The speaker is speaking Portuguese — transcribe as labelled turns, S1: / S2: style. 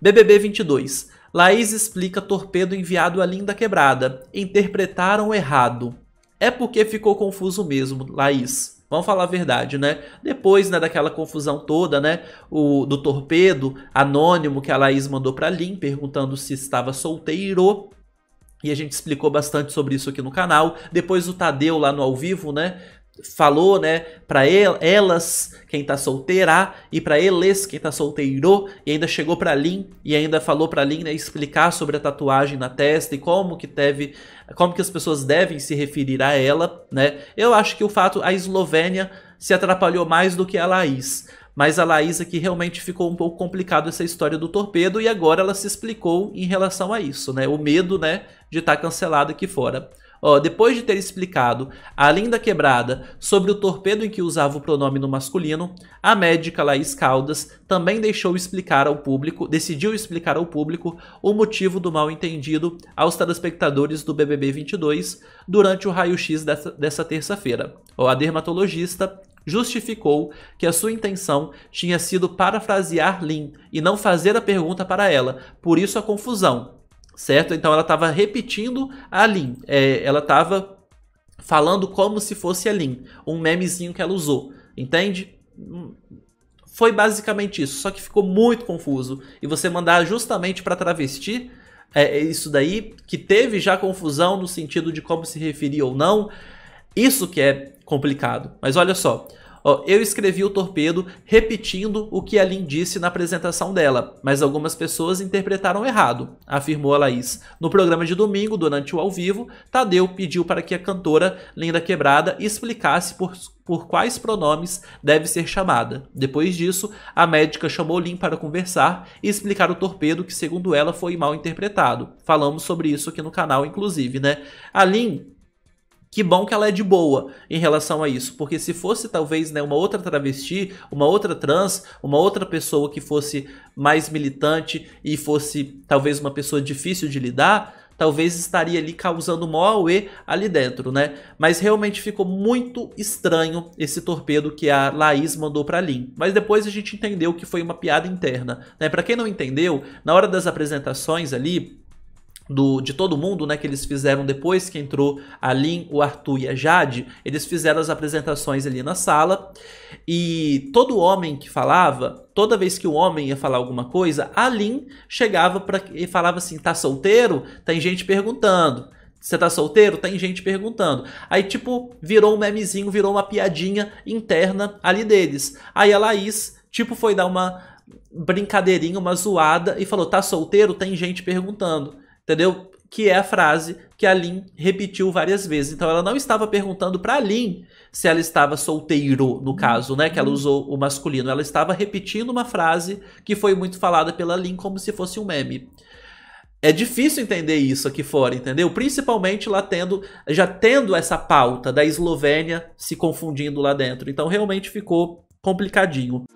S1: BBB 22. Laís explica torpedo enviado à Linda Quebrada. Interpretaram errado. É porque ficou confuso mesmo, Laís. Vamos falar a verdade, né? Depois né, daquela confusão toda, né? O, do torpedo anônimo que a Laís mandou para Lin, perguntando se estava solteiro. E a gente explicou bastante sobre isso aqui no canal. Depois o Tadeu lá no ao vivo, né? falou, né, para elas, quem tá solteira, e para eles, quem tá solteiro, e ainda chegou para Lin e ainda falou para Lin, né, explicar sobre a tatuagem na testa e como que teve como que as pessoas devem se referir a ela, né? Eu acho que o fato a Eslovênia se atrapalhou mais do que a Laís. Mas a Laís aqui realmente ficou um pouco complicado essa história do torpedo e agora ela se explicou em relação a isso, né? O medo, né, de estar tá cancelado aqui fora. Ó, depois de ter explicado, além da quebrada, sobre o torpedo em que usava o pronome no masculino, a médica Laís Caldas também deixou explicar ao público, decidiu explicar ao público o motivo do mal entendido aos telespectadores do BBB 22 durante o raio-x dessa, dessa terça-feira. A dermatologista justificou que a sua intenção tinha sido parafrasear Lin e não fazer a pergunta para ela, por isso a confusão, certo? Então ela estava repetindo a Lin, é, ela estava falando como se fosse a Lin, um memezinho que ela usou, entende? Hum, foi basicamente isso, só que ficou muito confuso. E você mandar justamente para travesti, é, é, isso daí, que teve já confusão no sentido de como se referir ou não, isso que é complicado. Mas olha só, Ó, eu escrevi o torpedo repetindo o que a Lin disse na apresentação dela, mas algumas pessoas interpretaram errado, afirmou a Laís. No programa de domingo, durante o ao vivo, Tadeu pediu para que a cantora Linda Quebrada explicasse por, por quais pronomes deve ser chamada. Depois disso, a médica chamou Lin para conversar e explicar o torpedo que, segundo ela, foi mal interpretado. Falamos sobre isso aqui no canal, inclusive, né? A Lin que bom que ela é de boa em relação a isso, porque se fosse talvez né, uma outra travesti, uma outra trans, uma outra pessoa que fosse mais militante e fosse talvez uma pessoa difícil de lidar, talvez estaria ali causando mó e ali dentro, né? Mas realmente ficou muito estranho esse torpedo que a Laís mandou para Lin. Mas depois a gente entendeu que foi uma piada interna, né? Para quem não entendeu, na hora das apresentações ali, do, de todo mundo, né, que eles fizeram depois que entrou a Lin, o Arthur e a Jade, eles fizeram as apresentações ali na sala. E todo homem que falava, toda vez que o homem ia falar alguma coisa, a Lin chegava pra, e falava assim: tá solteiro? Tem gente perguntando. Você tá solteiro? Tem gente perguntando. Aí, tipo, virou um memezinho, virou uma piadinha interna ali deles. Aí a Laís, tipo, foi dar uma brincadeirinha, uma zoada e falou: tá solteiro? Tem gente perguntando entendeu? Que é a frase que a Lin repetiu várias vezes. Então ela não estava perguntando para Lin se ela estava solteiro, no caso, né, que ela uhum. usou o masculino. Ela estava repetindo uma frase que foi muito falada pela Lin como se fosse um meme. É difícil entender isso aqui fora, entendeu? Principalmente lá tendo, já tendo essa pauta da Eslovênia se confundindo lá dentro. Então realmente ficou complicadinho.